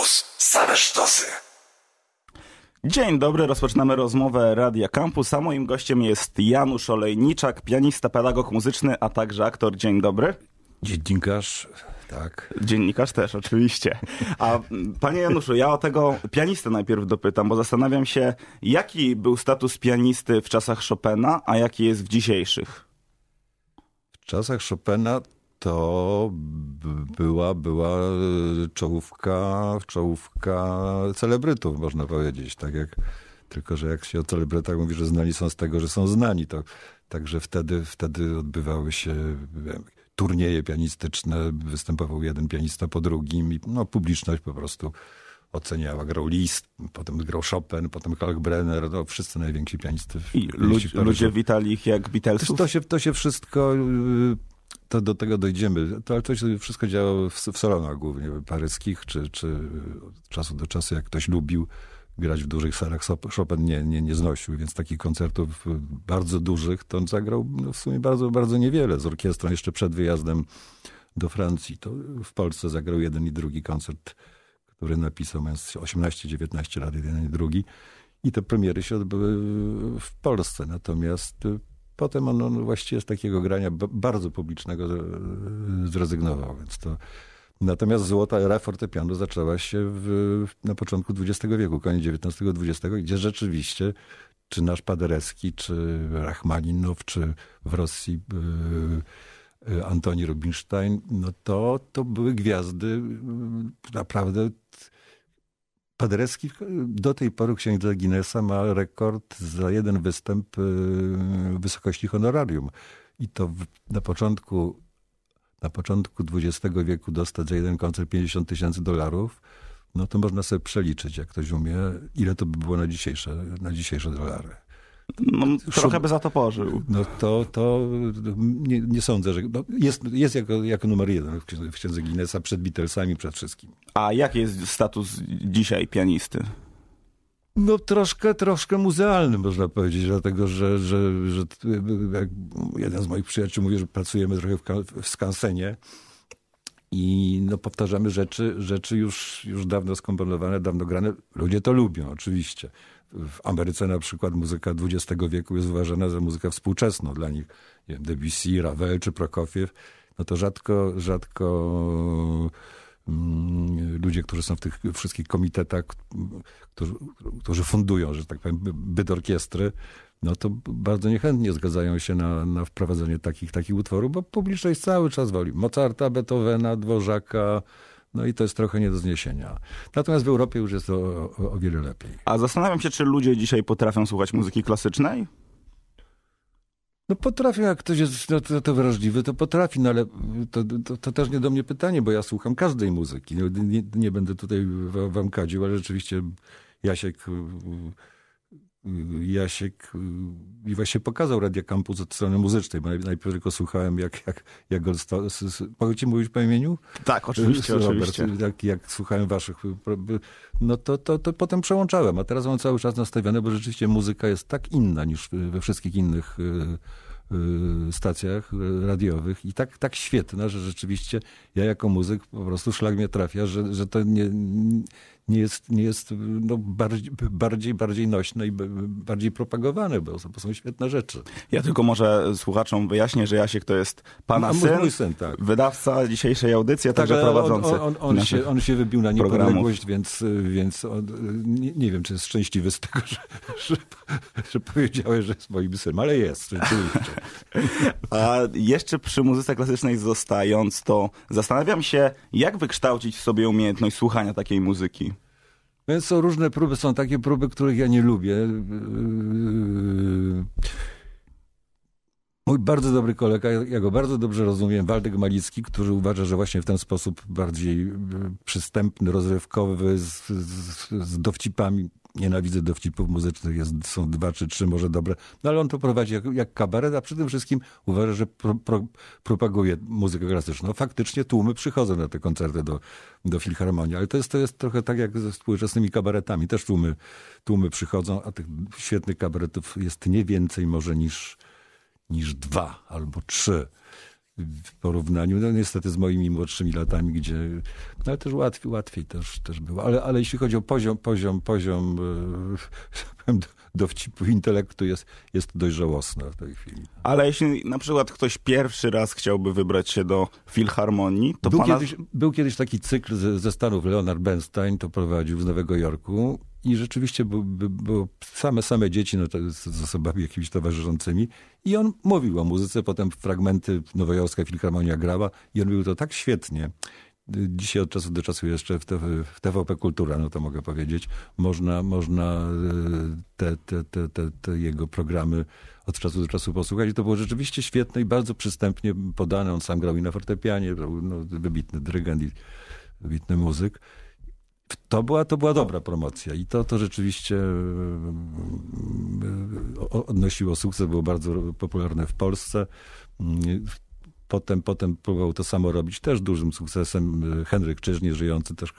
Campus. Same sztosy. Dzień dobry, rozpoczynamy rozmowę Radia Campus, a moim gościem jest Janusz Olejniczak, pianista, pedagog muzyczny, a także aktor. Dzień dobry. Dziennikarz, tak. Dziennikarz też, oczywiście. A panie Januszu, ja o tego pianistę najpierw dopytam, bo zastanawiam się, jaki był status pianisty w czasach Chopina, a jaki jest w dzisiejszych? W czasach Chopina to była, była e, czołówka, czołówka celebrytów, można powiedzieć. Tak jak, tylko, że jak się o celebrytach mówi, że znani są z tego, że są znani, to także wtedy, wtedy odbywały się wiem, turnieje pianistyczne, występował jeden pianista po drugim i no, publiczność po prostu oceniała. Grał Liszt, potem grał Chopin, potem Kalkbrenner, no, wszyscy najwięksi pianiści. I ludzi, ludzie witali ich jak Beatlesów? To się, to się wszystko y, to do tego dojdziemy. To, ale to się wszystko działo w, w salonach głównie, paryskich, czy, czy od czasu do czasu, jak ktoś lubił grać w dużych salach. Chopin nie, nie, nie znosił, więc takich koncertów bardzo dużych to on zagrał no, w sumie bardzo, bardzo niewiele z orkiestrą jeszcze przed wyjazdem do Francji. To w Polsce zagrał jeden i drugi koncert, który napisał mając 18-19 lat, jeden i drugi. I te premiery się odbyły w Polsce. Natomiast y, Potem on, on właściwie z takiego grania bardzo publicznego zrezygnował, więc to... Natomiast złota era fortepianu zaczęła się w, na początku XX wieku, koniec XIX-XX, gdzie rzeczywiście czy nasz Paderewski, czy Rachmaninow, czy w Rosji yy, yy, Antoni Rubinstein, no to, to były gwiazdy yy, naprawdę Paderewski do tej pory księdza Guinnessa ma rekord za jeden występ y, wysokości honorarium. I to na początku, na początku XX wieku dostać za jeden koncert 50 tysięcy dolarów, no to można sobie przeliczyć, jak ktoś umie, ile to by było na dzisiejsze, na dzisiejsze dolary no, trochę za by zatoporzył. No to, to nie, nie sądzę, że... No, jest jest jako, jako numer jeden w księdze Guinnessa przed Beatlesami, przed wszystkim. A jaki jest status dzisiaj pianisty? No troszkę, troszkę muzealny można powiedzieć, dlatego że, że, że jak jeden z moich przyjaciół mówi, że pracujemy trochę w, w skansenie, i no, powtarzamy rzeczy, rzeczy już, już dawno skomponowane, dawno grane. Ludzie to lubią, oczywiście. W Ameryce na przykład muzyka XX wieku jest uważana za muzykę współczesną dla nich. Nie wiem, Debussy, Ravel czy Prokofiew. No to rzadko, rzadko Mm, ludzie, którzy są w tych wszystkich komitetach, którzy, którzy fundują, że tak powiem, byt orkiestry, no to bardzo niechętnie zgadzają się na, na wprowadzenie takich, takich utworów, bo publiczność cały czas woli Mozarta, Beethovena, Dworzaka, no i to jest trochę nie do zniesienia. Natomiast w Europie już jest to o, o, o wiele lepiej. A zastanawiam się, czy ludzie dzisiaj potrafią słuchać muzyki klasycznej? No potrafię, jak ktoś jest na to, to wrażliwy, to potrafi, no ale to, to, to, też nie do mnie pytanie, bo ja słucham każdej muzyki. No, nie, nie będę tutaj wam kadził, ale rzeczywiście Jasiek Jasiek y, i właśnie pokazał Radia Campus od strony muzycznej, bo najpierw tylko słuchałem, jak, jak, jak go... Mogę ci mówić po imieniu? Tak, oczywiście, Robert, oczywiście. Jak, jak słuchałem waszych... No to, to, to potem przełączałem, a teraz mam cały czas nastawione, bo rzeczywiście muzyka jest tak inna niż we wszystkich innych y, y, stacjach radiowych i tak, tak świetna, że rzeczywiście ja jako muzyk po prostu szlag mnie trafia, że, że to nie, nie jest, nie jest no, bardziej, bardziej, bardziej nośne i bardziej propagowane, bo, bo są świetne rzeczy. Ja tylko może słuchaczom wyjaśnię, że Jasiek to jest pana no, syn, syn tak. wydawca dzisiejszej audycji, a tak, także tak, prowadzący. On, on, on, się, on się wybił na niepodległość, więc, więc on, nie, nie, wiem, czy jest szczęśliwy z tego, że, że, że powiedziałeś, że jest moim synem, ale jest. a jeszcze przy muzyce klasycznej zostając, to zastanawiam się, jak wykształcić w sobie umiejętność słuchania takiej muzyki? Więc są różne próby, są takie próby, których ja nie lubię. Mój bardzo dobry kolega, ja go bardzo dobrze rozumiem, Waldek Malicki, który uważa, że właśnie w ten sposób bardziej e, przystępny, rozrywkowy, z, z, z dowcipami nienawidzę dowcipów muzycznych, jest, są dwa czy trzy może dobre, no ale on to prowadzi jak, jak kabaret, a przy tym wszystkim uważa, że pro, pro, propaguje muzykę klasyczną. No, faktycznie tłumy przychodzą na te koncerty do, do filharmonii, ale to jest, to jest trochę tak jak ze współczesnymi kabaretami, też tłumy, tłumy przychodzą, a tych świetnych kabaretów jest nie więcej może niż, niż dwa albo trzy w porównaniu, no niestety z moimi młodszymi latami, gdzie, no ale też łatwiej, łatwiej też, też było. Ale, ale jeśli chodzi o poziom, poziom, poziom, yy, dowcipu intelektu jest, jest dość żałosna w tej chwili. Ale jeśli na przykład ktoś pierwszy raz chciałby wybrać się do Filharmonii, to był, pana... kiedyś, był kiedyś taki cykl ze, ze Stanów. Leonard Bernstein to prowadził z Nowego Jorku i rzeczywiście były same, same dzieci no, z osobami jakimiś towarzyszącymi i on mówił o muzyce, potem fragmenty Nowojorska Filharmonia grała i on mówił to tak świetnie dzisiaj od czasu do czasu jeszcze w, TVP Kultura, no to mogę powiedzieć, można, można e, te, te, te, te, jego programy od czasu do czasu posłuchać. I to było rzeczywiście świetne i bardzo przystępnie podane. On sam grał i na fortepianie, no, wybitny dyrygent i wybitny muzyk. To była, to była dobra promocja i to, to rzeczywiście e, e, odnosiło sukces, było bardzo popularne w Polsce mm, Potem, potem próbował to samo robić, też dużym sukcesem. Y, Henryk Czyżnie, żyjący też y,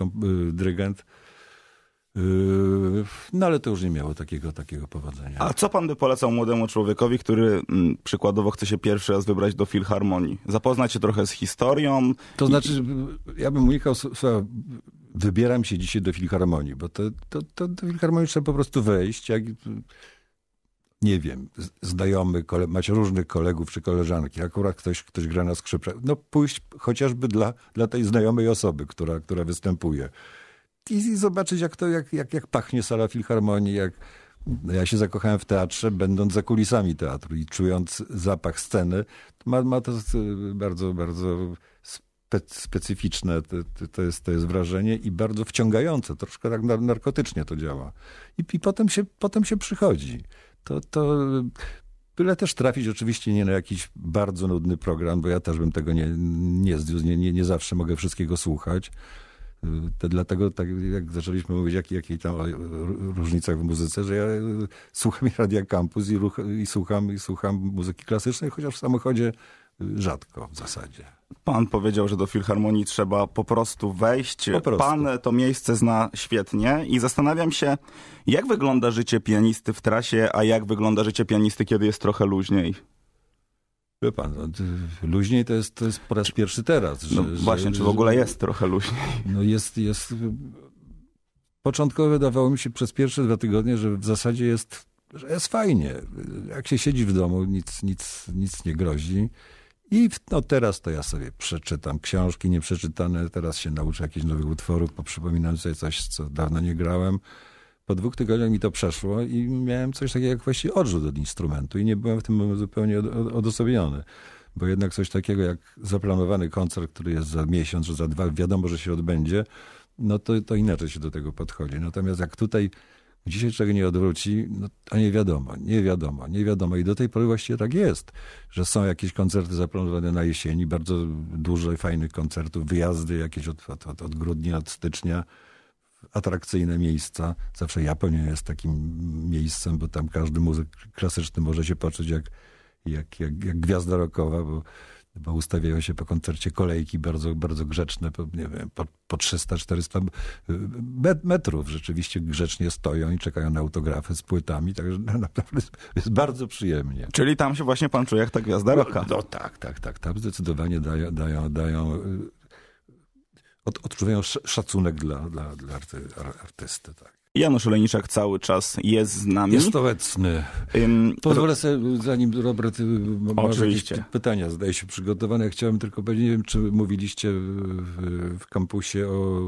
dyrygent. Y, no ale to już nie miało takiego, takiego powodzenia. A co pan by polecał młodemu człowiekowi, który m, mm, przykładowo chce się pierwszy raz wybrać do Filharmonii? Zapoznać się trochę z historią? To i... znaczy, ja bym unikał, słuchaj, wybieram się dzisiaj do Filharmonii, bo to, to, to do Filharmonii trzeba po prostu wejść. Jak nie wiem, znajomy, kole, macie różnych kolegów czy koleżanki, akurat ktoś, ktoś gra na skrzypcach, no pójść chociażby dla, dla tej znajomej osoby, która, która występuje. I, i zobaczyć, jak to, jak, jak, jak pachnie sala filharmonii, jak, no, ja się zakochałem w teatrze, będąc za kulisami teatru i czując zapach sceny. Ma, ma to e, bardzo, bardzo specyficzne to, to, jest, to jest wrażenie i bardzo wciągające. Troszkę tak narkotycznie to działa. I, i potem, się, potem się przychodzi to, to byle też trafić oczywiście nie na jakiś bardzo nudny program, bo ja też bym tego nie, nie nie, nie, nie zawsze mogę wszystkiego słuchać. To dlatego, tak jak zaczęliśmy mówić jak, tam o różnicach w muzyce, że ja słucham Radia Campus i, ruch, i, słucham, i słucham muzyki klasycznej, chociaż w samochodzie rzadko w zasadzie. Pan powiedział, że do Filharmonii trzeba po prostu wejść. Po prostu. Pan to miejsce zna świetnie i zastanawiam się, jak wygląda życie pianisty w trasie, a jak wygląda życie pianisty, kiedy jest trochę luźniej. Wie pan, no, luźniej to jest, to jest po raz pierwszy teraz. Że, no właśnie, że, czy w ogóle jest trochę luźniej? No jest, jest... Początkowo wydawało mi się przez pierwsze dwa tygodnie, że w zasadzie jest, że jest fajnie. Jak się siedzi w domu, nic, nic, nic nie grozi i no teraz to ja sobie przeczytam książki nieprzeczytane, teraz się nauczę jakichś nowych utworów, poprzypominam sobie coś, co dawno nie grałem. Po dwóch tygodniach mi to przeszło i miałem coś takiego jak właściwie odrzut od instrumentu i nie byłem w tym zupełnie odosobniony, Bo jednak coś takiego jak zaplanowany koncert, który jest za miesiąc czy za dwa, wiadomo, że się odbędzie, no to, to inaczej się do tego podchodzi. Natomiast jak tutaj Dzisiaj czego nie odwróci, no, a nie wiadomo, nie wiadomo, nie wiadomo. I do tej pory właściwie tak jest, że są jakieś koncerty zaplanowane na jesieni, bardzo dużo fajnych koncertów, wyjazdy jakieś od, od, od grudnia, od stycznia, atrakcyjne miejsca. Zawsze Japonia jest takim miejscem, bo tam każdy muzyk klasyczny może się poczuć jak, jak, jak, jak gwiazda rockowa, bo bo ustawiają się po koncercie kolejki bardzo, bardzo grzeczne, po, nie wiem, po, po 300-400 metrów rzeczywiście grzecznie stoją i czekają na autografy z płytami, także no, naprawdę jest, bardzo przyjemnie. Czyli tam się właśnie pan czuje jak ta gwiazda roka. No, no, tak, tak, tak. Tam zdecydowanie dają, dają, dają y, od, odczuwają szacunek dla, dla, dla arty, artysty. Tak. Janusz Olejniczak cały czas jest z nami. Jest obecny. Um, Pozwolę sobie, zanim Robert y, ma jakieś pytania, zdaje się, przygotowane. Chciałem tylko powiedzieć, nie wiem, czy mówiliście w, w kampusie o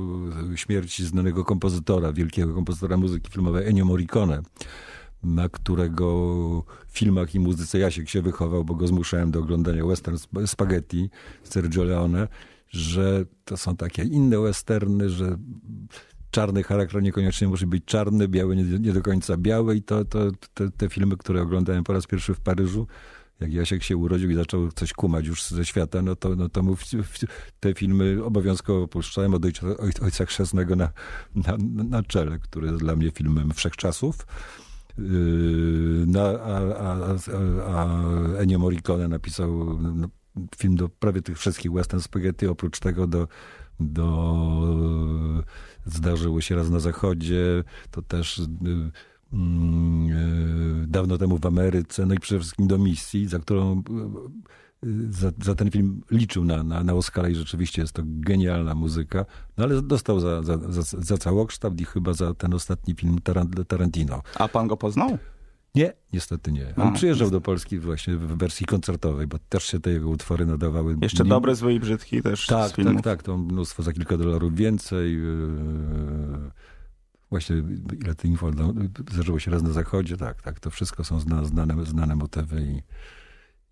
śmierci znanego kompozytora, wielkiego kompozytora muzyki filmowej, Ennio Morricone na którego filmach i muzyce Jasiek się wychował, bo go zmuszałem do oglądania western spaghetti Sergio Leone, że to są takie inne westerny, że czarny charakter niekoniecznie musi być czarny, biały nie, nie do końca biały i to, to te, te, filmy, które oglądałem po raz pierwszy w Paryżu, jak Jasiek się urodził i zaczął coś kumać już ze świata, no to, no to mu w, w, te filmy obowiązkowo opuszczałem od Ojca, ojca Chrzestnego na, na, na czele, który jest dla mnie filmem wszechczasów. Yy, no, a, a, a, a Ennio Morricone napisał no, film do prawie tych wszystkich western spaghetti, oprócz tego do do... Zdarzyło się raz na zachodzie, to też y, mm, y, dawno temu w Ameryce, no i przede wszystkim do misji, za którą y, za, za ten film liczył na, na, na Oscara i rzeczywiście jest to genialna muzyka, no ale dostał za, za, za, za całokształt i chyba za ten ostatni film Tarantino. A pan go poznał? Nie, niestety nie. On przyjeżdżał do Polski właśnie w wersji koncertowej, bo też się te jego utwory nadawały. Jeszcze dobre, złe i brzydki też Tak, tak, tak. To mnóstwo, za kilka dolarów więcej. Yy, właśnie ile tych info no, zdarzyło się raz na zachodzie, tak, tak. To wszystko są znane, znane motywy i,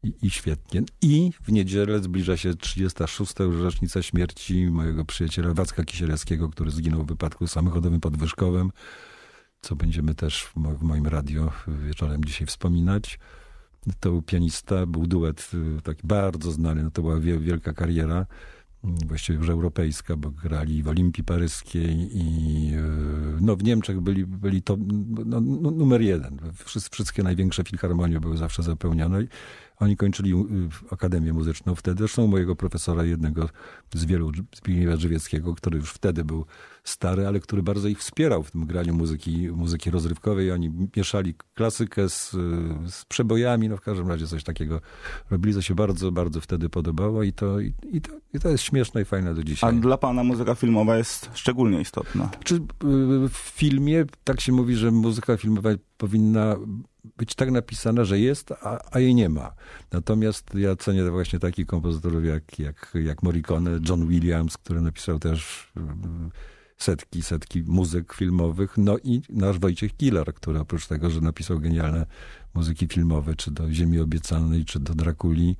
i, i, świetnie. I w niedzielę zbliża się 36. rocznica śmierci mojego przyjaciela Wacka Kisielewskiego, który zginął w wypadku samochodowym podwyżkowym co będziemy też w moim radio wieczorem dzisiaj wspominać. To był pianista, był duet y, taki bardzo znany, no to była wielka kariera, mm, właściwie już europejska, bo grali w Olimpii Paryskiej i y, no, w Niemczech byli, byli to no, numer jeden. Wszystkie największe filharmonie były zawsze zapełnione. Oni kończyli y, Akademię Muzyczną wtedy. Zresztą mojego profesora, jednego z wielu, Zbigniewa Żywieckiego, który już wtedy był stary, ale który bardzo ich wspierał w tym graniu muzyki, muzyki rozrywkowej. Oni mieszali klasykę z, z przebojami, no w każdym razie coś takiego robili, co się bardzo, bardzo wtedy podobało i to, i, i to, i to jest śmieszne i fajne do dzisiaj. A dla pana muzyka filmowa jest szczególnie istotna? Czy y, w filmie tak się mówi, że muzyka filmowa powinna być tak napisana, że jest, a, a, jej nie ma. Natomiast ja cenię właśnie takich kompozytorów jak, jak, jak Morricone, John Williams, który napisał też y, setki, setki muzyk filmowych. No i nasz Wojciech Kilar, który oprócz tego, że napisał genialne muzyki filmowe, czy do Ziemi Obiecanej, czy do Drakuli,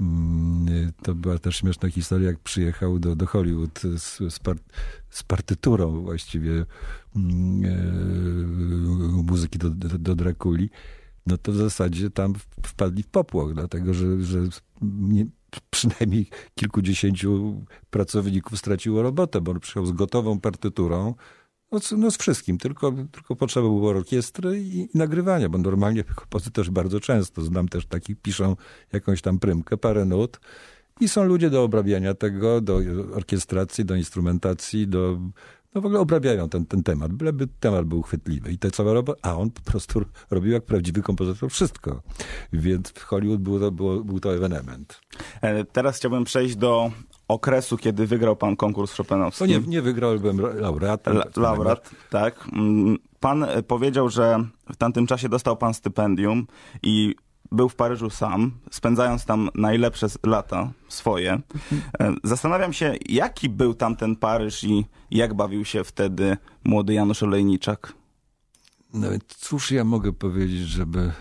mm, to była też śmieszna historia, jak przyjechał do, do Hollywood z, z, z partyturą właściwie mm, e, muzyki do, do, do Drakuli no to w zasadzie tam wpadli w popłoch, dlatego że, że nie, przynajmniej kilkudziesięciu pracowników straciło robotę, bo on przyjął z gotową partyturą, no, no, z wszystkim, tylko, tylko potrzeba było orkiestry i, i nagrywania, bo normalnie kompozytorzy bardzo często, znam też takich, piszą jakąś tam prymkę, parę nut i są ludzie do obrabiania tego, do orkiestracji, do instrumentacji, do no w ogóle obrabiają ten, ten temat, byleby temat był chwytliwy. I to cała robota, a on po prostu robił jak prawdziwy kompozytor wszystko. Więc w Hollywood był to, było, był to ewenement. E, teraz chciałbym przejść do okresu, kiedy wygrał pan konkurs Chopinowski. To nie, nie wygrał, byłem laureat. La, laureat, tak. Mm, pan e, powiedział, że w tamtym czasie dostał pan stypendium i był w Paryżu sam, spędzając tam najlepsze lata swoje. E, zastanawiam się, jaki był tamten Paryż i jak bawił się wtedy młody Janusz Olejniczak. No cóż ja mogę powiedzieć, żeby...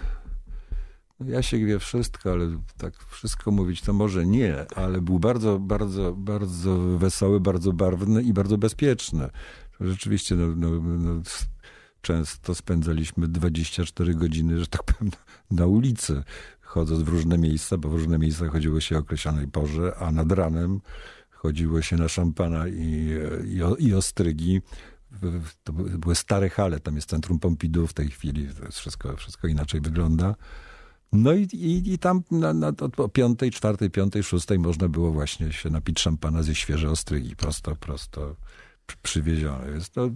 No ja się wie wszystko, ale tak wszystko mówić to może nie, ale był bardzo, bardzo, bardzo wesoły, bardzo barwny i bardzo bezpieczny. Rzeczywiście no, no, no często spędzaliśmy 24 godziny, że tak powiem, na ulicy, chodząc w różne miejsca, bo w różne miejsca chodziło się o określonej porze, a nad ranem chodziło się na szampana i, i, i ostrygi. To były stare hale, tam jest centrum Pompidou w tej chwili, wszystko, wszystko inaczej wygląda. No i, i, i tam na, na, o piątej, czwartej, piątej, szóstej można było właśnie się napić szampana ze świeże ostrygi, prosto, prosto przywieziony. Więc to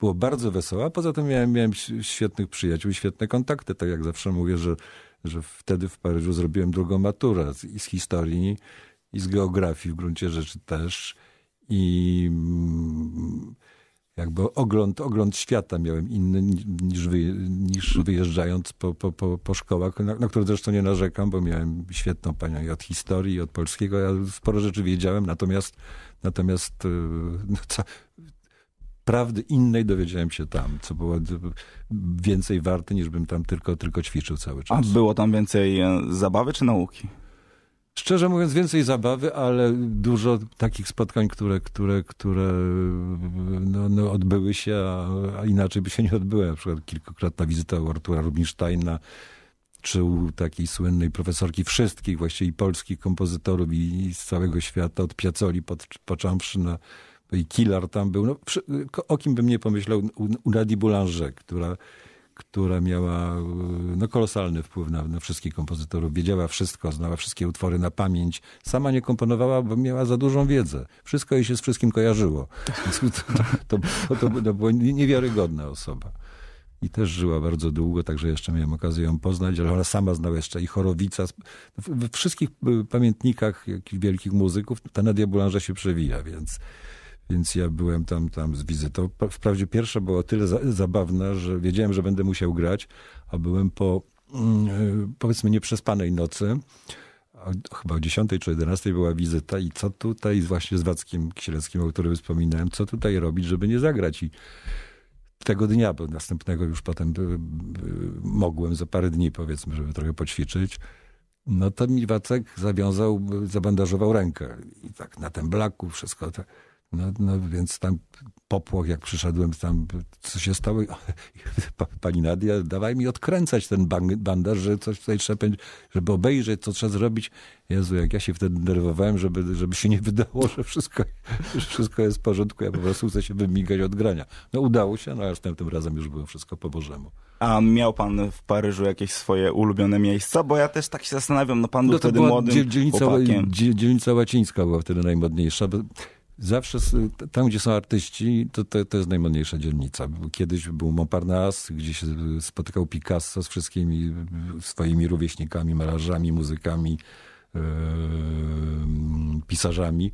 było bardzo wesoło. A poza tym miałem, miałem świetnych przyjaciół i świetne kontakty. Tak jak zawsze mówię, że, że wtedy w Paryżu zrobiłem drugą maturę z, i z historii, i z geografii w gruncie rzeczy też. I mm, jakby ogląd, ogląd świata miałem inny niż, niż wyjeżdżając po, po, po, po szkołach, na, na które zresztą nie narzekam, bo miałem świetną panią i od historii, i od polskiego. Ja sporo rzeczy wiedziałem, natomiast, natomiast e, no, co, prawdy innej dowiedziałem się tam, co było więcej warte, niż bym tam tylko, tylko ćwiczył cały czas. A było tam więcej e, zabawy czy nauki? Szczerze mówiąc, więcej zabawy, ale dużo takich spotkań, które, które, które no, no odbyły się, a, inaczej by się nie odbyły. Na przykład kilkukrotna wizyta u Artura Rubinsteina, czy u takiej słynnej profesorki wszystkich, właściwie i polskich kompozytorów i, z całego świata, od Piacoli pod, począwszy na i Kilar tam był. No, przy, o kim bym nie pomyślał, u, u Nadi Boulanger, która która miała e, no, kolosalny wpływ na, na, wszystkich kompozytorów. Wiedziała wszystko, znała wszystkie utwory na pamięć. Sama nie komponowała, bo miała za dużą wiedzę. Wszystko jej się z wszystkim kojarzyło. To, to, to, to była niewiarygodna osoba. I też żyła bardzo długo, także jeszcze miałem okazję ją poznać, ale ona sama znała jeszcze i Chorowica. We wszystkich e, pamiętnikach jakichś wielkich muzyków ta Nadia Boulanger się przewija, więc więc ja byłem tam, tam z wizytą. Wprawdzie pierwsza była o tyle za, zabawna, że wiedziałem, że będę musiał grać, a byłem po mm, e, powiedzmy nieprzespanej nocy. Chyba o 10 czy 11 była wizyta i co tutaj właśnie z Wackiem Kisielewskim, o którym wspominałem, co tutaj robić, żeby nie zagrać. I tego dnia, bo następnego już potem e, e, mogłem za parę dni powiedzmy, żeby trochę poćwiczyć. No to mi Wacek zawiązał, zabandażował rękę. I tak na ten blaku wszystko. Tak. No, no więc tam popłoch, jak przyszedłem tam, co się stało? Pani Nadia, dawaj mi odkręcać ten bandaż, że coś tutaj trzeba, żeby obejrzeć, co trzeba zrobić. Jezu, jak ja się wtedy denerwowałem, żeby, żeby się nie wydało, że wszystko, że wszystko jest w porządku. Ja po prostu chcę się wymigać od grania. No udało się, no a tym razem już było wszystko po bożemu. A miał pan w Paryżu jakieś swoje ulubione miejsca? Bo ja też tak się zastanawiam, no pan no był no to wtedy była młodym dzielnica, dzielnica łacińska była wtedy najmodniejsza. Zawsze tam, gdzie są artyści, to, to, to jest najmodniejsza dzielnica. Kiedyś był Montparnasse, gdzie się spotykał Picasso z wszystkimi swoimi rówieśnikami, malarzami, muzykami, yy, pisarzami.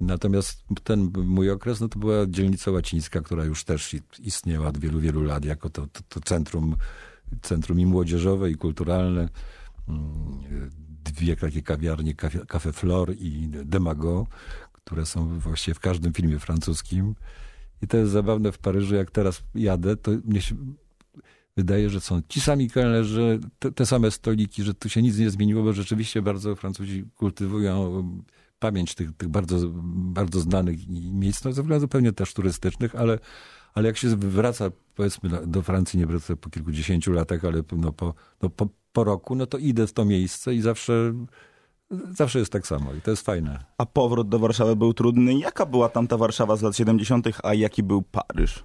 Natomiast ten mój okres no to była dzielnica łacińska, która już też istniała od wielu, wielu lat jako to, to, to centrum, centrum i młodzieżowe, i kulturalne. Mm, dwie takie kawiarnie, Café Flor i Demago, które są właściwie w każdym filmie francuskim. I to jest zabawne w Paryżu, jak teraz jadę, to mnie się wydaje, że są ci sami kelnerzy, te, te same stoliki, że tu się nic nie zmieniło, bo rzeczywiście bardzo Francuzi kultywują pamięć tych, tych bardzo, bardzo znanych miejsc, no ze względów pewnie też turystycznych, ale, ale jak się wraca, powiedzmy, do Francji, nie wraca po kilkudziesięciu latach, ale no, po, no, po, po roku, no to idę w to miejsce i zawsze Zawsze jest tak samo i to jest fajne. A powrót do Warszawy był trudny. Jaka była tamta Warszawa z lat 70., a jaki był Paryż?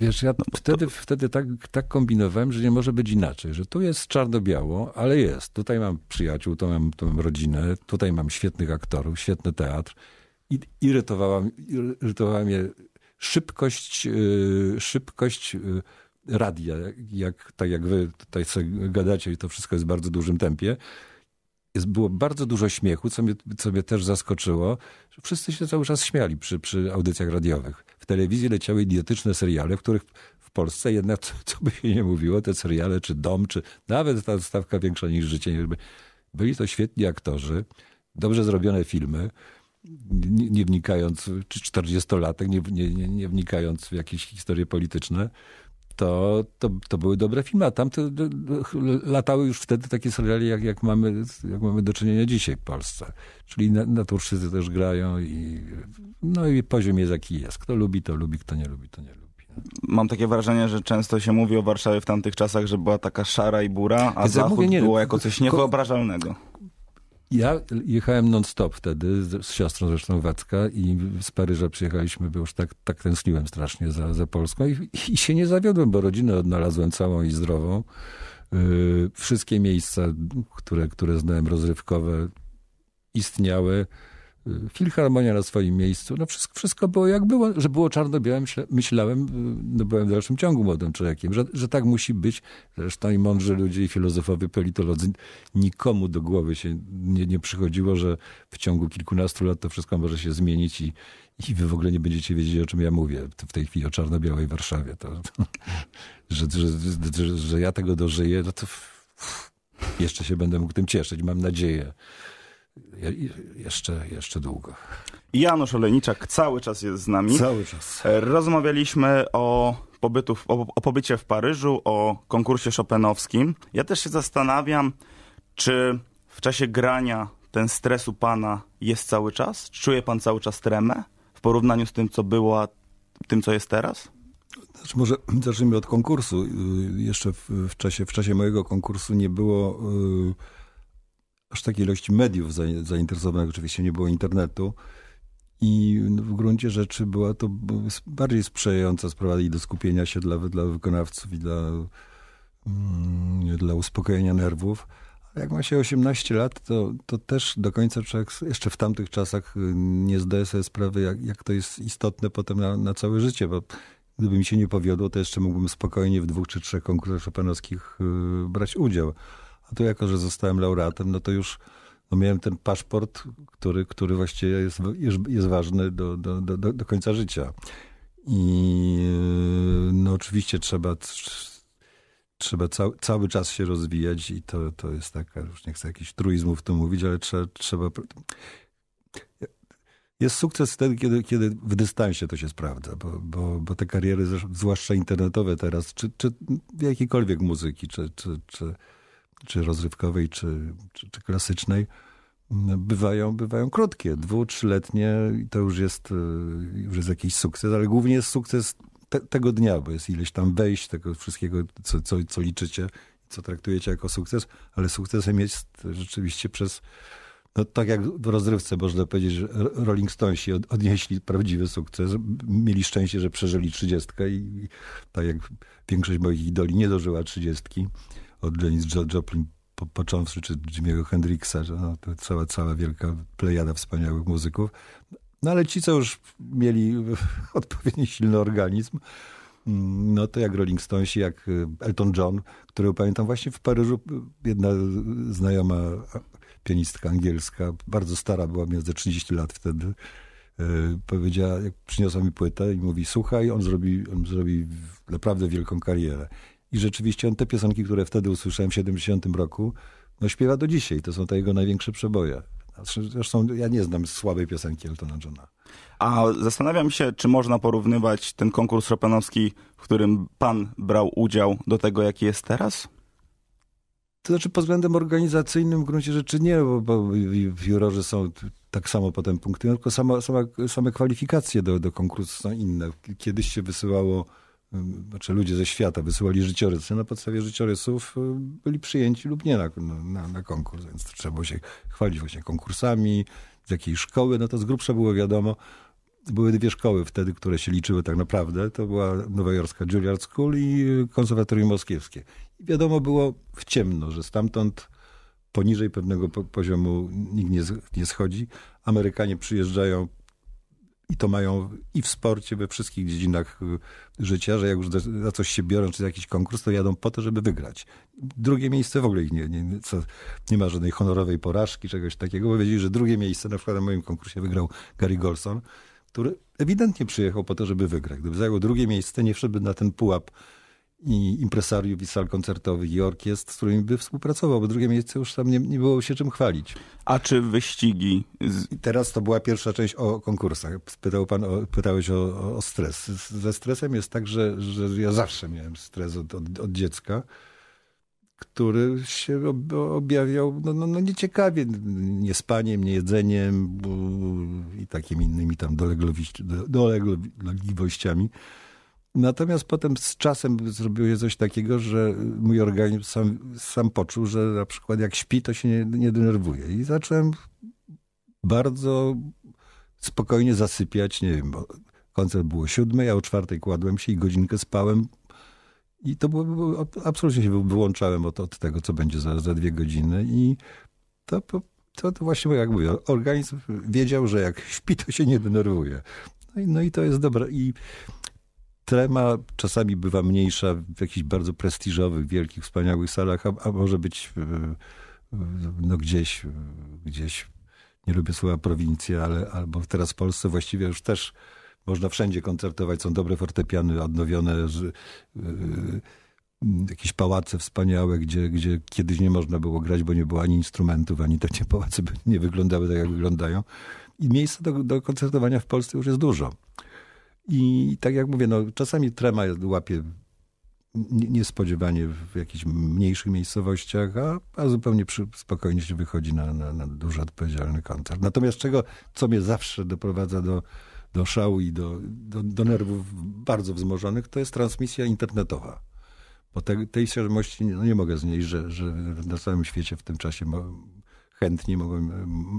Wiesz, ja no wtedy, to... wtedy tak, tak kombinowałem, że nie może być inaczej, że tu jest czarno-biało, ale jest. Tutaj mam przyjaciół, tu mam, tu mam rodzinę, tutaj mam świetnych aktorów, świetny teatr. I, irytowała, irytowała mnie szybkość, yy, szybkość yy, radia, jak, tak jak wy tutaj sobie gadacie i to wszystko jest w bardzo dużym tempie jest, było bardzo dużo śmiechu, co mnie, co mnie też zaskoczyło. Że wszyscy się cały czas śmiali przy, przy audycjach radiowych. W telewizji leciały idiotyczne seriale, w których w Polsce jednak, co, co by się nie mówiło, te seriale, czy dom, czy nawet ta stawka większa niż życie. Byli to świetni aktorzy, dobrze zrobione filmy, nie, nie wnikając, czy 40-latek, nie, nie, nie wnikając w jakieś historie polityczne to, to, to były dobre filmy, a tam to, e, latały już wtedy takie seriale, jak, jak, mamy, jak mamy do czynienia dzisiaj w Polsce. Czyli naturszczycy też grają i no i poziom jest jaki jest. Kto lubi, to lubi, kto nie lubi, to nie lubi. Mam takie wrażenie, że często się mówi o Warszawie w tamtych czasach, że była taka szara i bura, a Więc Zachód mówię, nie, było jako coś niewyobrażalnego. Ja jechałem non-stop wtedy, z, z siostrą zresztą Wacka i z Paryża przyjechaliśmy, bo już tak, tak tęskniłem strasznie za, za Polską I, i się nie zawiodłem, bo rodzinę odnalazłem całą i zdrową. Yy, wszystkie miejsca, które, które znałem rozrywkowe, istniały. Y, filharmonia na swoim miejscu. No wszystko, wszystko było jak było, że było czarno-białe. Myślałem, y, no byłem w dalszym ciągu młodym człowiekiem, że, że tak musi być. Zresztą i mądrzy ludzie, i filozofowie, politolodzy, nikomu do głowy się nie, nie przychodziło, że w ciągu kilkunastu lat to wszystko może się zmienić i, i wy w ogóle nie będziecie wiedzieć, o czym ja mówię w tej chwili o czarno-białej Warszawie. To, to że, że, że, że, ja tego dożyję, no to jeszcze się będę mógł tym cieszyć, mam nadzieję jeszcze, jeszcze długo. Janusz Olejniczak cały czas jest z nami. Cały czas. E, rozmawialiśmy o, pobytu, o, o pobycie w Paryżu, o konkursie szopenowskim. Ja też się zastanawiam, czy w czasie grania ten stres u pana jest cały czas? Czuje pan cały czas tremę w porównaniu z tym, co było, a tym, co jest teraz? Znaczy może zacznijmy od konkursu. Y, jeszcze w, w, czasie, w czasie mojego konkursu nie było... Yy aż takiej ilości mediów zainteresowanych, oczywiście nie było internetu. I w gruncie rzeczy była to bardziej sprzyjająca sprawa i do skupienia się dla, dla wykonawców i dla, mm, dla uspokojenia nerwów. Ale jak ma się 18 lat, to, to też do końca człowiek jeszcze w tamtych czasach y, nie zdaje sobie sprawy, jak, jak to jest istotne potem na, na całe życie, bo gdyby mi się nie powiodło, to jeszcze mógłbym spokojnie w dwóch czy trzech konkursach szopenowskich y, brać udział. A tu jako, że zostałem laureatem, no to już no miałem ten paszport, który, który właściwie jest, jest ważny do, do, do, do końca życia. I no oczywiście trzeba, trzeba cały, cały czas się rozwijać i to, to jest taka, już nie chcę jakichś truizmów tu mówić, ale trzeba, trzeba... Jest sukces wtedy, kiedy, kiedy w dystansie to się sprawdza, bo, bo, bo te kariery, zwłaszcza internetowe teraz, czy, czy jakiejkolwiek muzyki, czy, czy, czy czy rozrywkowej, czy, czy, czy klasycznej, mm, bywają, bywają krótkie, dwu, trzyletnie i to już jest, y, już jest jakiś sukces, ale głównie jest sukces te, tego dnia, bo jest ileś tam wejść tego wszystkiego, co, co, co liczycie, co traktujecie jako sukces, ale sukcesem jest rzeczywiście przez, no tak jak w rozrywce można powiedzieć, że Rolling Stonesi odnieśli prawdziwy sukces. Mieli szczęście, że przeżyli trzydziestkę i tak jak większość moich idoli nie dożyła trzydziestki, od Janis Joplin począwszy, czy Jimiego Hendrixa, że no, to cała, cała wielka plejada wspaniałych muzyków. No ale ci, co już mieli odpowiednio silny organizm, mm, no to jak Rolling i jak y, Elton John, którego pamiętam właśnie w Paryżu, y, jedna znajoma pianistka angielska, bardzo stara, była między ze 30 lat wtedy, y, powiedziała, jak przyniosła mi płytę i mówi, słuchaj, on zrobi, on zrobi naprawdę wielką karierę. I rzeczywiście on te piosenki, które wtedy usłyszałem w 70 roku, no śpiewa do dzisiaj. To są te jego największe przeboje. Znaczy, zresztą ja nie znam słabej piosenki Eltona Johna. A zastanawiam się, czy można porównywać ten konkurs Chopinowski, w którym pan brał udział, do tego, jaki jest teraz? To znaczy pod względem organizacyjnym w gruncie rzeczy nie, bo, bo w jurorzy są tak samo potem punkty, tylko sama, sama, same kwalifikacje do, do konkursu są inne. Kiedyś się wysyłało znaczy ludzie ze świata wysyłali życiorysy, na podstawie życiorysów y, byli przyjęci lub nie na, na, na konkurs, więc trzeba było się chwalić właśnie konkursami, z jakiej szkoły, no to z grubsza było wiadomo. Były dwie szkoły wtedy, które się liczyły tak naprawdę. To była nowojorska Juilliard School i konserwatorium moskiewskie. I wiadomo było w ciemno, że stamtąd poniżej pewnego poziomu nikt nie, nie schodzi. Amerykanie przyjeżdżają i to mają i w sporcie, we wszystkich dziedzinach y, życia, że jak już za coś się biorą, czy jakiś konkurs, to jadą po to, żeby wygrać. Drugie miejsce w ogóle ich nie, nie, co, nie ma żadnej honorowej porażki, czegoś takiego, bo wiedzieli, że drugie miejsce na przykład na moim konkursie wygrał Gary Golson, który ewidentnie przyjechał po to, żeby wygrać. Gdyby zajął drugie miejsce, nie wszedłby na ten pułap i impresariów, i sal koncertowych, i orkiestr, z którymi by współpracował, bo drugie miejsce już tam nie, nie było się czym chwalić. A czy wyścigi? Z... Teraz to była pierwsza część o konkursach. Pytał pan o, pytałeś o, o stres. Ze stresem jest tak, że, że ja zawsze miałem stres od, od, od dziecka który się objawiał no, no, no nieciekawie, niespaniem, niejedzeniem i takimi innymi tam dolegliwościami. Natomiast potem z czasem zrobiło się coś takiego, że mój organizm sam, sam poczuł, że na przykład jak śpi, to się nie, nie denerwuje. I zacząłem bardzo spokojnie zasypiać. Nie wiem, koncert było siódmy, ja o czwartej kładłem się i godzinkę spałem. I to było, było absolutnie się wyłączałem od, od, tego, co będzie za, za dwie godziny. I to, to, to właśnie, jak mówię, organizm wiedział, że jak śpi, to się nie denerwuje. No i, no i to jest dobre. I trema czasami bywa mniejsza w jakichś bardzo prestiżowych, wielkich, wspaniałych salach, a, a może być e, e, no gdzieś, e, gdzieś, nie lubię słowa prowincja, ale albo teraz w Polsce właściwie już też można wszędzie koncertować, są dobre fortepiany odnowione, z, jakieś pałace wspaniałe, gdzie, gdzie kiedyś nie można było grać, bo nie było ani instrumentów, ani takie pałace nie wyglądały tak, jak wyglądają. I miejsca do, do koncertowania w Polsce już jest dużo. I tak jak mówię, no, czasami trema łapie niespodziewanie w jakichś mniejszych miejscowościach, a, a zupełnie przy, spokojnie się wychodzi na, na, na odpowiedzialny koncert. Natomiast czego, co mnie zawsze doprowadza do, do szału i do, do, do nerwów bardzo wzmożonych, to jest transmisja internetowa. Bo te, tej świadomości no nie mogę znieść, że, że na całym świecie w tym czasie chętni mogą,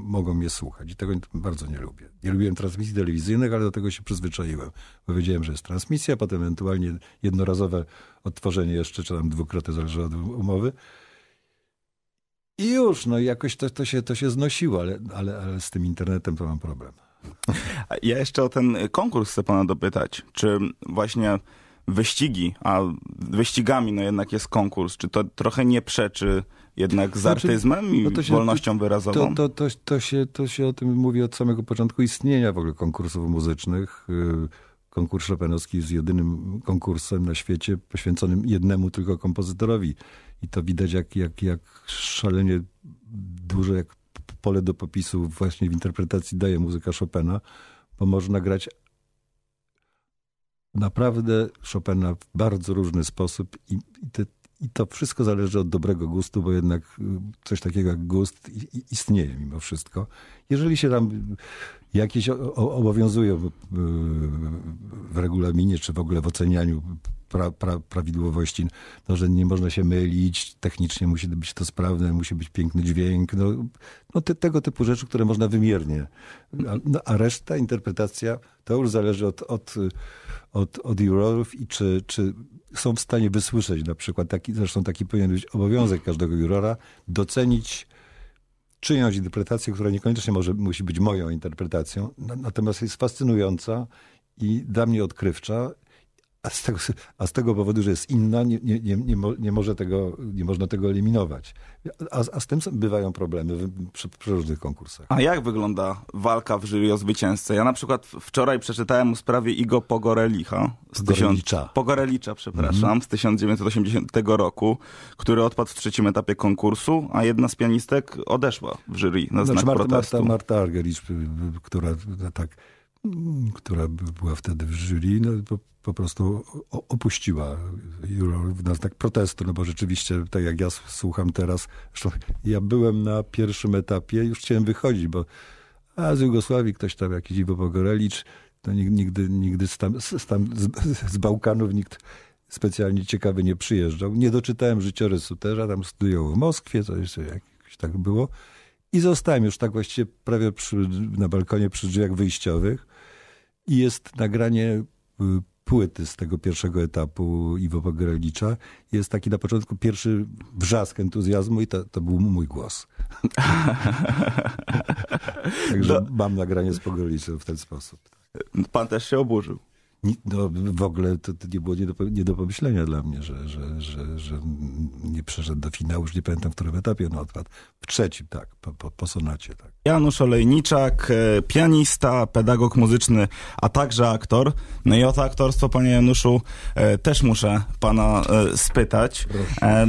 mogą mnie słuchać. I tego bardzo nie lubię. Nie lubiłem transmisji telewizyjnych, ale do tego się przyzwyczaiłem. Bo wiedziałem, że jest transmisja, potem ewentualnie jednorazowe odtworzenie jeszcze, czy tam dwukrotnie, zależy od umowy. I już, no jakoś to, to, się, to się znosiło, ale, ale, ale z tym internetem to mam problem. Ja jeszcze o ten konkurs chcę pana dopytać. Czy właśnie wyścigi, a wyścigami no jednak jest konkurs, czy to trochę nie przeczy jednak z znaczy, artyzmem i no się, wolnością wyrazową. To, to, to, to, się, to się o tym mówi od samego początku istnienia w ogóle konkursów muzycznych. Y, konkurs Chopinowski jest jedynym konkursem na świecie poświęconym jednemu tylko kompozytorowi. I to widać jak, jak, jak szalenie duże jak pole do popisu właśnie w interpretacji daje muzyka Chopina, bo można grać naprawdę Chopina w bardzo różny sposób i, i te i to wszystko zależy od dobrego gustu, bo jednak y, coś takiego jak gust istnieje mimo wszystko. Jeżeli się tam jakieś obowiązują y, w regulaminie, czy w ogóle w ocenianiu pra, pra, prawidłowości, no, że nie można się mylić, technicznie musi być to sprawne, musi być piękny dźwięk, no, no te, tego typu rzeczy, które można wymiernie. A, no, a reszta, interpretacja, to już zależy od, od, od, od jurorów i czy, czy są w stanie wysłyszeć na przykład, taki, zresztą taki powinien być obowiązek każdego jurora, docenić czyjąś interpretację, która niekoniecznie może, musi być moją interpretacją, natomiast jest fascynująca i dla mnie odkrywcza a z, tego, a z tego powodu, że jest inna, nie, nie, nie, nie, może tego, nie można tego eliminować. A, a z tym bywają problemy przy, przy, różnych konkursach. A jak wygląda walka w jury o zwycięzcę? Ja na przykład wczoraj przeczytałem o sprawie Igo Pogorelicha. Z Pogorelicza. Tysiąc, Pogorelicza, przepraszam, mm z 1980 roku, który odpadł w trzecim etapie konkursu, a jedna z pianistek odeszła w jury na znaczy, znak Marta, protestu. Marta, Marta Argericz, która tak Mm, która była wtedy w jury, no, po, po, prostu opuściła juror w znak protestu, no bo rzeczywiście, tak jak ja słucham teraz, zresztą ja byłem na pierwszym etapie, już chciałem wychodzić, bo a z Jugosławii ktoś tam, jakiś Iwo Bogorelicz, to nigdy, nigdy z, tam, z, tam, z, z Bałkanów nikt specjalnie ciekawy nie przyjeżdżał. Nie doczytałem życiorysu też, a tam studiował w Moskwie, coś jakoś tak było. I zostałem już tak właściwie prawie przy, na balkonie przy drzwiach wyjściowych. I jest nagranie y, płyty z tego pierwszego etapu Iwo Pogranicza. Jest taki na początku pierwszy wrzask entuzjazmu i to, to był mój głos. Także no. mam nagranie z Pogroliczem w ten sposób. Pan też się oburzył no, w ogóle to, to, nie było nie do, nie do pomyślenia dla mnie, że, że, że, że nie przeszedł do finału, już nie pamiętam, w którym etapie on odpadł. W trzecim, tak, po, po, po sonacie. Tak. Janusz Olejniczak, e, pianista, pedagog muzyczny, a także aktor. No i o to aktorstwo, panie Januszu, e, też muszę pana e, spytać. Proszę.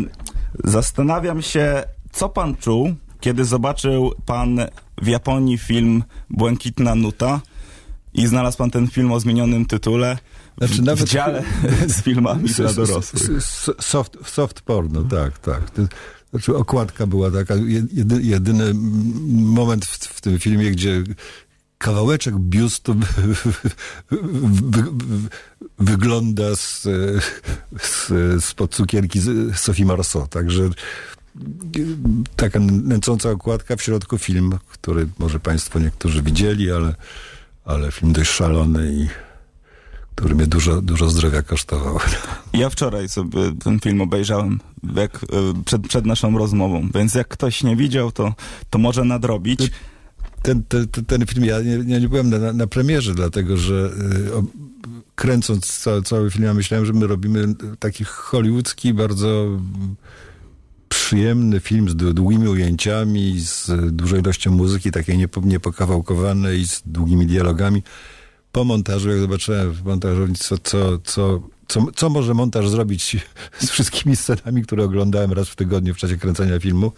Zastanawiam się, co pan czuł, kiedy zobaczył pan w Japonii film Błękitna Nuta, i znalazł pan ten film o zmienionym tytule znaczy, w, nawet w dziale z filmami dla dorosłych. Soft, soft porno, tak, tak. Znaczy okładka była taka, jedy, jedyny moment w, w tym filmie, gdzie kawałeczek biustu wygląda z, z, spod cukierki Sophie Marceau. Także taka nęcąca okładka, w środku film, który może państwo niektórzy widzieli, ale ale film dość szalony i który mnie dużo, dużo zdrowia kosztował. Ja wczoraj sobie ten film obejrzałem jak, y, przed, przed naszą rozmową, więc jak ktoś nie widział, to, to może nadrobić. Ten, ten, ten film, ja nie, nie, nie byłem na, na premierze, dlatego że y, o, kręcąc cały, cały film, ja myślałem, że my robimy taki hollywoodzki, bardzo przyjemny film z długimi ujęciami, z dużą ilością muzyki, takiej niepokawałkowanej, z długimi dialogami. Po montażu, jak zobaczyłem w montażowni, co, co, co, co, może montaż zrobić z wszystkimi scenami, które oglądałem raz w tygodniu w czasie kręcenia filmu,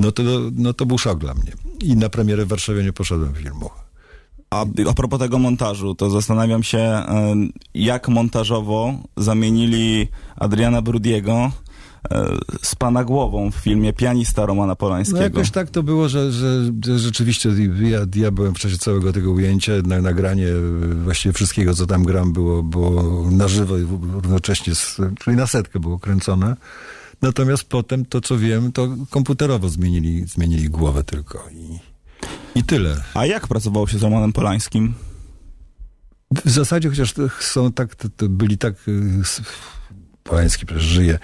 no to, no to był szok dla mnie. I na premierę w Warszawie nie poszedłem filmu. A, a propos tego montażu, to zastanawiam się, jak montażowo zamienili Adriana Brudiego z pana głową w filmie Pianista Romana no, Polańskiego. No jakoś tak to było, że, że rzeczywiście ja, ja byłem w czasie całego tego ujęcia, nagranie właściwie wszystkiego, co tam gram, było, było na żywo i równocześnie, z, czyli na setkę było kręcone. Natomiast potem to, co wiem, to komputerowo zmienili, zmienili głowę tylko i, i tyle. A jak pracowało się z Romanem Polańskim? W zasadzie, chociaż są tak, to, to byli tak, y, Polański przecież żyje,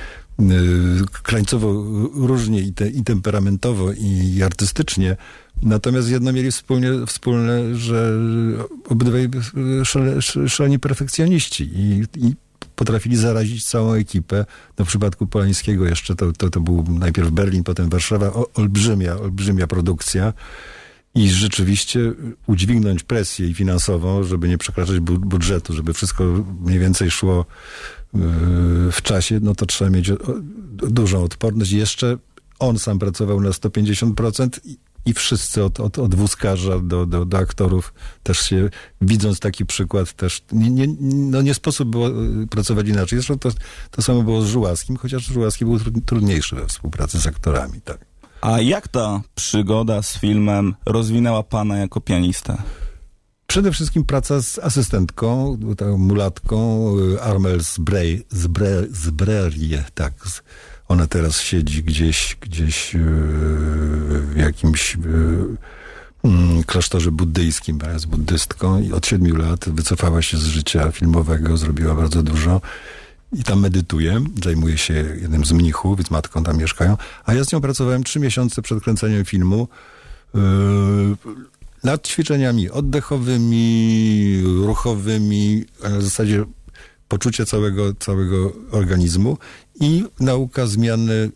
Y, krańcowo różnie i, te, i temperamentowo, i, i artystycznie. Natomiast jedno mieli wspólnie, wspólne, że obydwaj szale, szaleni perfekcjoniści i, i potrafili zarazić całą ekipę. No w przypadku Polańskiego jeszcze to, to, to był najpierw Berlin, potem Warszawa. O, olbrzymia, olbrzymia produkcja i rzeczywiście udźwignąć presję finansową, żeby nie przekraczać budżetu, żeby wszystko mniej więcej szło yy, w czasie, no to trzeba mieć dużą odporność. Jeszcze on sam pracował na 150% i wszyscy od, od, od wózkarza do, do, do aktorów też się, widząc taki przykład, też nie, nie, no nie sposób było yy, pracować inaczej. Zresztą to, to samo było z Żułaskim, chociaż Żułaski był trudniejszy we współpracy z aktorami. Tak. A jak ta przygoda z filmem rozwinęła pana jako pianista? Przede wszystkim praca z asystentką, tą mulatką y, Armel Zbrej, Zbre, tak. Ona teraz siedzi gdzieś, gdzieś y, w jakimś y, mm, klasztorze buddyjskim, jest buddystką i od siedmiu lat wycofała się z życia filmowego, zrobiła bardzo dużo i tam medytuję, zajmuję się jednym z mnichów, więc matką tam mieszkają, a ja z nią pracowałem trzy miesiące przed kręceniem filmu yy, nad ćwiczeniami oddechowymi, ruchowymi, w zasadzie poczucie całego, całego organizmu i nauka zmiany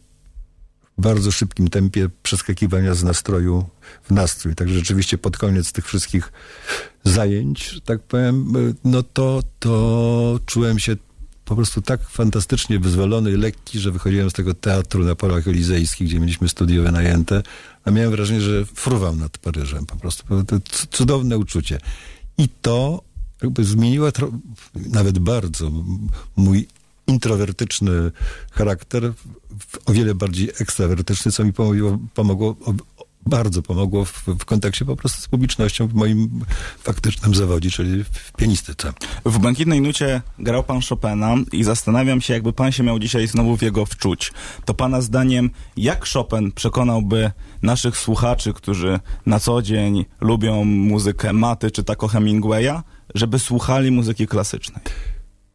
w bardzo szybkim tempie przeskakiwania z nastroju w nastrój. Także rzeczywiście pod koniec tych wszystkich zajęć, tak powiem, yy, no to, to czułem się po prostu tak fantastycznie wyzwolony i lekki, że wychodziłem z tego teatru na Polach Elizejskich, gdzie mieliśmy studio wynajęte, a miałem wrażenie, że fruwam nad Paryżem po prostu. To cudowne uczucie. I to jakby zmieniło nawet bardzo mój introwertyczny charakter w o wiele bardziej ekstrawertyczny, co mi pomogło, pomogło bardzo pomogło w, w kontakcie po prostu z publicznością w moim faktycznym zawodzie, czyli w pianistyce. W Błękitnej Nucie grał pan Chopina i zastanawiam się, jakby pan się miał dzisiaj znowu w jego wczuć, to pana zdaniem jak Chopin przekonałby naszych słuchaczy, którzy na co dzień lubią muzykę Maty czy tako Hemingwaya, żeby słuchali muzyki klasycznej?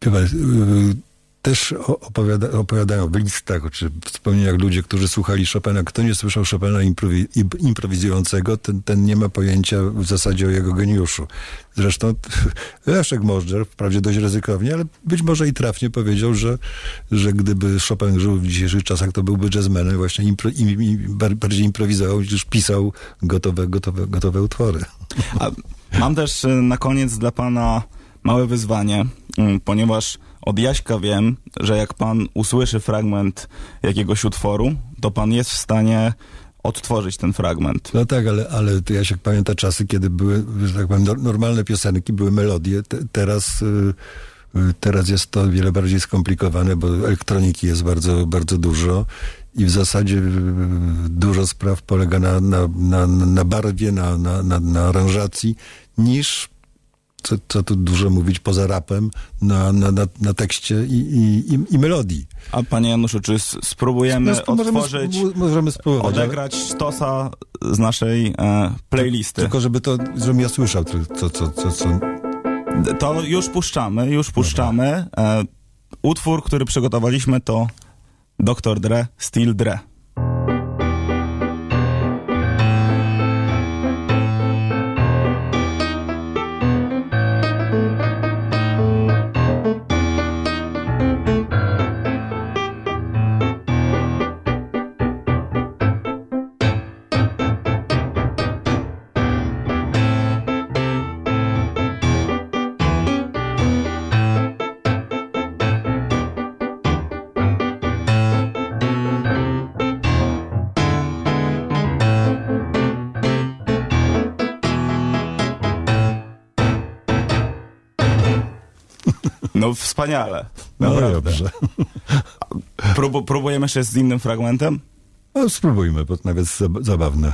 Chyba... Yy też opowiada, opowiadają w listach czy w wspomnieniach ludzie, którzy słuchali Chopina. Kto nie słyszał Chopina improwi- improwizującego, ten, ten, nie ma pojęcia w zasadzie o jego geniuszu. Zresztą Leszek Możdżer, wprawdzie dość ryzykownie, ale być może i trafnie powiedział, że, że gdyby Chopin żył w dzisiejszych czasach, to byłby jazzmenem. Właśnie impro- im, im, bardziej improwizował niż pisał gotowe, gotowe, gotowe utwory. A mam też y, na koniec dla pana małe wyzwanie, mm, ponieważ od Jaśka wiem, że jak pan usłyszy fragment jakiegoś utworu, to pan jest w stanie odtworzyć ten fragment. No tak, ale, ale to Jasiek pamięta czasy, kiedy były, że tak powiem, normalne piosenki, były melodie. Te, teraz... Y, y, teraz jest to wiele bardziej skomplikowane, bo elektroniki jest bardzo, bardzo dużo i w zasadzie y, dużo spraw polega na, na, na, na barwie, na, na, na, na aranżacji, niż co, co tu dużo mówić, poza rapem, na, na, na, na tekście i, i, i, i, melodii. A panie Januszu, czy spróbujemy no, otworzyć, możemy spróbować, odegrać ale... sztosa z naszej e, playlisty? Tylko żeby to, żebym ja słyszał, co, co, co, co... To już puszczamy, już puszczamy. E, utwór, który przygotowaliśmy to Dr. Dre, Steel Dre. No wspaniale. No Naprawdę. No dobrze. próbujemy jeszcze z innym fragmentem? No, spróbujmy, bo to nawet zabawne.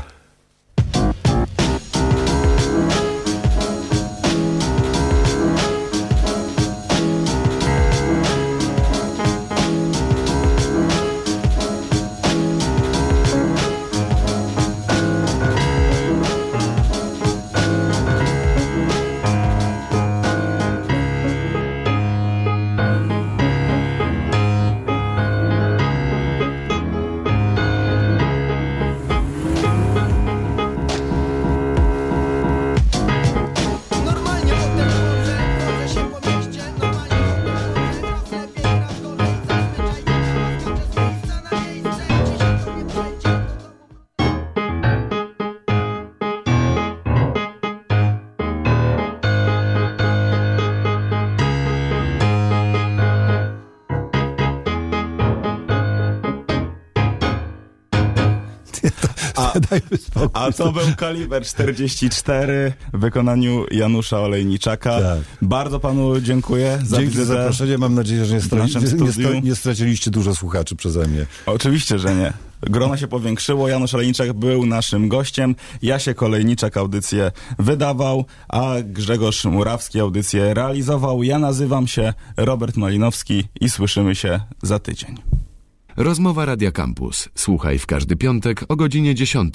A to był Kaliber 44 w wykonaniu Janusza Olejniczaka. Tak. Bardzo panu dziękuję za Dzięki za zaproszenie. Mam nadzieję, że nie, straci, nie, nie straciliście dużo słuchaczy przeze mnie. Oczywiście, że nie. Grono się powiększyło, Janusz Olejniczak był naszym gościem, ja się Kolejniczak audycję wydawał, a Grzegorz Murawski audycję realizował. Ja nazywam się Robert Malinowski i słyszymy się za tydzień. Rozmowa Radia Campus. Słuchaj w każdy piątek o godzinie 10.